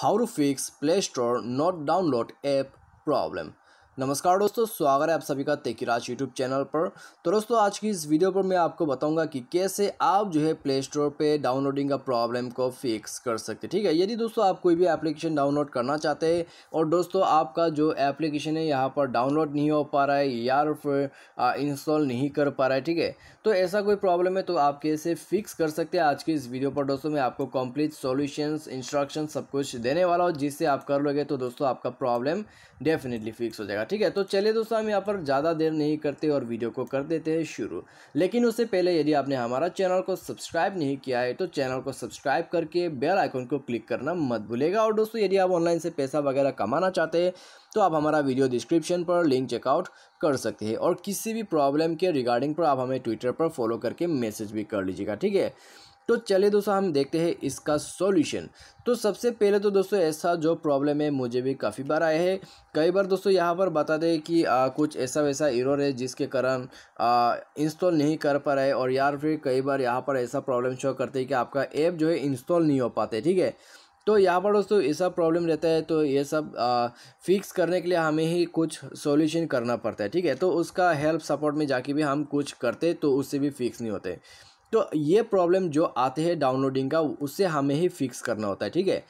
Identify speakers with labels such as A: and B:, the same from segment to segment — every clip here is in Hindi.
A: how to fix play store not download app problem नमस्कार दोस्तों स्वागत है आप सभी का तेकिराज यूट्यूब चैनल पर तो दोस्तों आज की इस वीडियो पर मैं आपको बताऊंगा कि कैसे आप जो है प्ले स्टोर पर डाउनलोडिंग का प्रॉब्लम को फिक्स कर सकते ठीक है यदि दोस्तों आप कोई भी एप्लीकेशन डाउनलोड करना चाहते हैं और दोस्तों आपका जो एप्लीकेशन है यहाँ पर डाउनलोड नहीं हो पा रहा है या फिर इंस्टॉल नहीं कर पा रहा है ठीक है तो ऐसा कोई प्रॉब्लम है तो आप कैसे फिक्स कर सकते हैं आज की इस वीडियो पर दोस्तों मैं आपको कंप्लीट सोल्यूशन इंस्ट्रक्शन सब कुछ देने वाला हूँ जिससे आप कर लोगे तो दोस्तों आपका प्रॉब्लम डेफिनेटली फिक्स हो जाएगा ठीक है तो चलिए दोस्तों हम यहाँ पर ज़्यादा देर नहीं करते और वीडियो को कर देते हैं शुरू लेकिन उससे पहले यदि आपने हमारा चैनल को सब्सक्राइब नहीं किया है तो चैनल को सब्सक्राइब करके बेल आइकन को क्लिक करना मत भूलेगा और दोस्तों यदि आप ऑनलाइन से पैसा वगैरह कमाना चाहते हैं तो आप हमारा वीडियो डिस्क्रिप्शन पर लिंक चेकआउट कर सकते हैं और किसी भी प्रॉब्लम के रिगार्डिंग पर आप हमें ट्विटर पर फॉलो करके मैसेज भी कर लीजिएगा ठीक है तो चलिए दोस्तों हम देखते हैं इसका सॉल्यूशन तो सबसे पहले तो दोस्तों ऐसा जो प्रॉब्लम है मुझे भी काफ़ी बार आया है कई बार दोस्तों यहाँ पर बता दें कि आ, कुछ ऐसा वैसा इरोर है जिसके कारण इंस्टॉल नहीं कर पा रहे और यार फिर कई बार यहाँ पर ऐसा प्रॉब्लम शो करते हैं कि आपका ऐप जो है इंस्टॉल नहीं हो पाते ठीक है तो यहाँ पर दोस्तों ऐसा प्रॉब्लम रहता है तो ये सब आ, फिक्स करने के लिए हमें ही कुछ सॉल्यूशन करना पड़ता है ठीक है तो उसका हेल्प सपोर्ट में जाके भी हम कुछ करते तो उससे भी फिक्स नहीं होते तो ये प्रॉब्लम जो आते हैं डाउनलोडिंग का उससे हमें ही फिक्स करना होता है ठीक है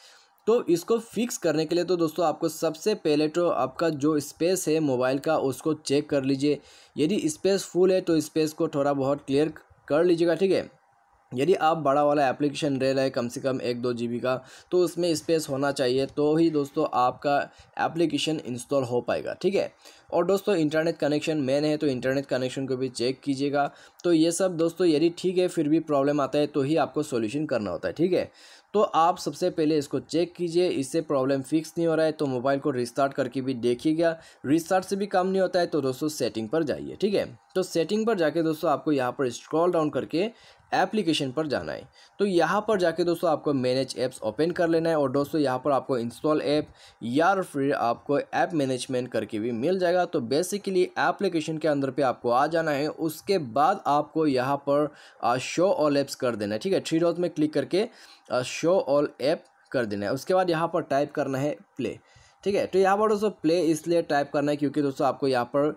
A: तो इसको फिक्स करने के लिए तो दोस्तों आपको सबसे पहले तो आपका जो स्पेस है मोबाइल का उसको चेक कर लीजिए यदि स्पेस फुल है तो स्पेस को थोड़ा बहुत क्लियर कर लीजिएगा ठीक है यदि आप बड़ा वाला एप्लीकेशन ले रहे कम से कम एक दो जी का तो उसमें स्पेस होना चाहिए तो ही दोस्तों आपका एप्लीकेशन इंस्टॉल हो पाएगा ठीक है और दोस्तों इंटरनेट कनेक्शन मेन है तो इंटरनेट कनेक्शन को भी चेक कीजिएगा तो ये सब दोस्तों यदि ठीक है फिर भी प्रॉब्लम आता है तो ही आपको सोल्यूशन करना होता है ठीक है तो आप सबसे पहले इसको चेक कीजिए इससे प्रॉब्लम फिक्स नहीं हो रहा है तो मोबाइल को रिस्टार्ट करके भी देखिएगा रिस्टार्ट से भी काम नहीं होता है तो दोस्तों सेटिंग पर जाइए ठीक है तो सेटिंग पर जाके दोस्तों आपको यहाँ पर स्क्रॉल डाउन करके एप्लीकेशन पर जाना है तो यहाँ पर जाके दोस्तों आपको मैनेज ऐप्स ओपन कर लेना है और दोस्तों यहाँ पर आपको इंस्टॉल ऐप या फिर आपको ऐप मैनेजमेंट करके भी मिल जाएगा तो बेसिकली एप्लीकेशन के अंदर पे आपको आ जाना है उसके बाद आपको यहाँ पर शो ऑल ऐप्स कर देना है ठीक है थ्री डॉट में क्लिक करके शो ऑल ऐप कर देना है उसके बाद यहाँ पर टाइप करना है प्ले ठीक है तो यहाँ पर दोस्तों प्ले इसलिए टाइप करना है क्योंकि दोस्तों आपको यहाँ पर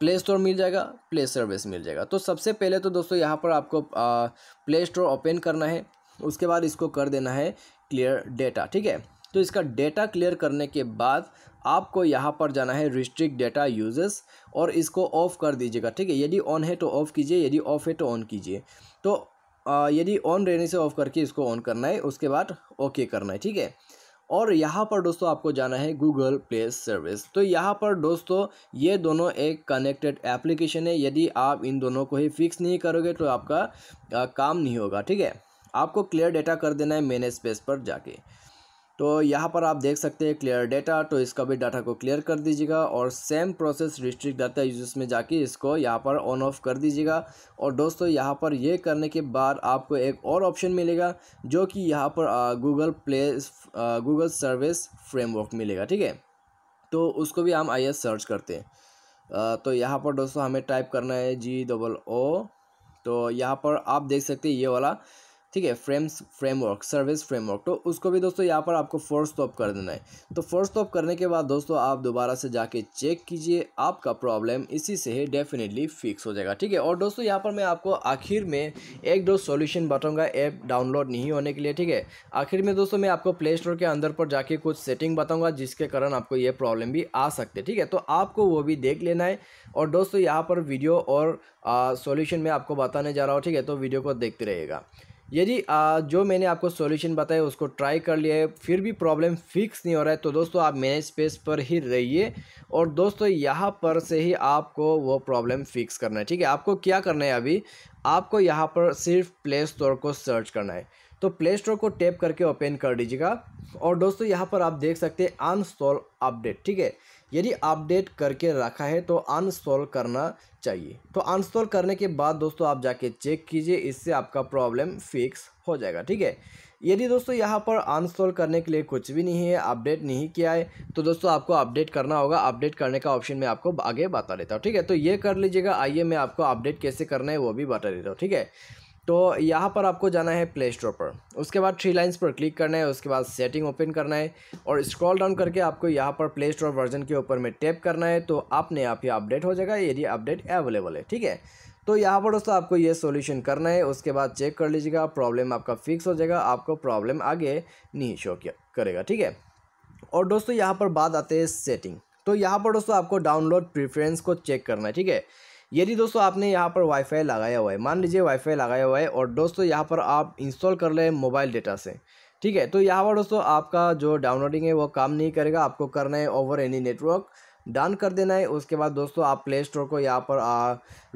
A: प्ले स्टोर मिल जाएगा प्ले सर्विस मिल जाएगा तो सबसे पहले तो दोस्तों यहाँ पर आपको आ, प्ले स्टोर ओपन करना है उसके बाद इसको कर देना है क्लियर डेटा ठीक है तो इसका डेटा क्लियर करने के बाद आपको यहाँ पर जाना है रिस्ट्रिक्ट डेटा यूजेस और इसको ऑफ़ कर दीजिएगा ठीक है यदि ऑन है तो ऑफ़ कीजिए यदि ऑफ़ है तो ऑन कीजिए तो यदि ऑन रहने से ऑफ़ करके इसको ऑन करना है उसके बाद ओके करना है ठीक है और यहाँ पर दोस्तों आपको जाना है गूगल प्ले सर्विस तो यहाँ पर दोस्तों ये दोनों एक कनेक्टेड एप्लीकेशन है यदि आप इन दोनों को ही फिक्स नहीं करोगे तो आपका आ, काम नहीं होगा ठीक है आपको क्लियर डेटा कर देना है मैनेज स्पेस पर जाके तो यहाँ पर आप देख सकते हैं क्लियर डाटा तो इसका भी डाटा को क्लियर कर दीजिएगा और same process restrict data users में जाके इसको यहाँ पर ऑन ऑफ कर दीजिएगा और दोस्तों यहाँ पर ये करने के बाद आपको एक और ऑप्शन मिलेगा जो कि यहाँ पर Google play Google service framework मिलेगा ठीक है तो उसको भी हम आइए सर्च करते हैं आ, तो यहाँ पर दोस्तों हमें टाइप करना है जी डबल ओ तो यहाँ पर आप देख सकते हैं ये वाला ठीक है फ्रेम्स फ्रेमवर्क सर्विस फ्रेमवर्क तो उसको भी दोस्तों यहाँ पर आपको फोर्स स्टॉप कर देना है तो फोर्स स्टॉप करने के बाद दोस्तों आप दोबारा से जाके चेक कीजिए आपका प्रॉब्लम इसी से ही डेफिनेटली फिक्स हो जाएगा ठीक है और दोस्तों यहाँ पर मैं आपको आखिर में एक दो सोल्यूशन बताऊँगा ऐप डाउनलोड नहीं होने के लिए ठीक है आखिर में दोस्तों मैं आपको प्ले स्टोर के अंदर पर जाके कुछ सेटिंग बताऊँगा जिसके कारण आपको ये प्रॉब्लम भी आ सकते ठीक है तो आपको वो भी देख लेना है और दोस्तों यहाँ पर वीडियो और सोल्यूशन में आपको बताने जा रहा हूँ ठीक है तो वीडियो को देखते रहेगा यदि जो मैंने आपको सॉल्यूशन बताया उसको ट्राई कर लिया है फिर भी प्रॉब्लम फिक्स नहीं हो रहा है तो दोस्तों आप मैनेज स्पेस पर ही रहिए और दोस्तों यहाँ पर से ही आपको वो प्रॉब्लम फिक्स करना है ठीक है आपको क्या करना है अभी आपको यहाँ पर सिर्फ प्ले स्टोर को सर्च करना है तो प्ले स्टोर को टैप करके ओपन कर दीजिएगा और दोस्तों यहाँ पर आप देख सकते हैं अनस्टॉल अपडेट ठीक है यदि अपडेट करके रखा है तो अनस्टॉल करना चाहिए तो अनस्टॉल करने के बाद दोस्तों आप जाके चेक कीजिए इससे आपका प्रॉब्लम फिक्स हो जाएगा ठीक है यदि दोस्तों यहाँ पर अनस्टॉल करने के लिए कुछ भी नहीं है अपडेट नहीं किया है तो दोस्तों आपको अपडेट करना होगा अपडेट करने का ऑप्शन मैं आपको आगे बता देता हूँ ठीक है तो ये कर लीजिएगा आइए मैं आपको अपडेट कैसे करना है वो भी बता देता हूँ ठीक है तो यहाँ पर आपको जाना है प्ले स्टोर पर उसके बाद थ्री लाइन्स पर क्लिक करना है उसके बाद सेटिंग ओपन करना है और स्क्रॉल डाउन करके आपको यहाँ पर प्ले स्टोर वर्जन के ऊपर में टैप करना है तो आपने आप ही अपडेट हो जाएगा यदि अपडेट अवेलेबल है ठीक है तो यहाँ पर दोस्तों आपको ये सॉल्यूशन करना है उसके बाद चेक कर लीजिएगा प्रॉब्लम आपका फिक्स हो जाएगा आपको प्रॉब्लम आगे नहीं शो करेगा ठीक है और दोस्तों यहाँ पर बात आते हैं सेटिंग तो यहाँ पर दोस्तों आपको डाउनलोड प्रिफ्रेंस को चेक करना है ठीक है यदि दोस्तों आपने यहाँ पर वाईफाई लगाया हुआ है मान लीजिए वाईफाई लगाया हुआ है और दोस्तों यहाँ पर आप इंस्टॉल कर ले मोबाइल डेटा से ठीक है तो यहाँ पर दोस्तों आपका जो डाउनलोडिंग है वो काम नहीं करेगा आपको करना है ओवर एनी नेटवर्क डन कर देना है उसके बाद दोस्तों आप प्ले स्टोर को यहाँ पर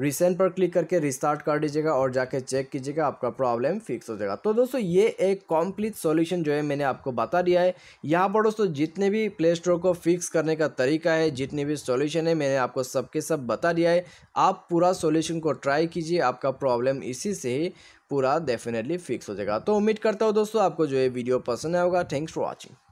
A: रिसेंट पर क्लिक करके रिस्टार्ट कर दीजिएगा और जाके चेक कीजिएगा आपका प्रॉब्लम फिक्स हो जाएगा तो दोस्तों ये एक कॉम्प्लीट सोल्यूशन जो है मैंने आपको बता दिया है यहाँ पर दोस्तों जितने भी प्ले स्टोर को फिक्स करने का तरीका है जितने भी सोल्यूशन है मैंने आपको सबके सब बता दिया है आप पूरा सोल्यूशन को ट्राई कीजिए आपका प्रॉब्लम इसी से ही पूरा डेफिनेटली फिक्स हो जाएगा तो उम्मीद करता हूँ दोस्तों आपको जो है वीडियो पसंद आएगा थैंक्स फॉर वॉचिंग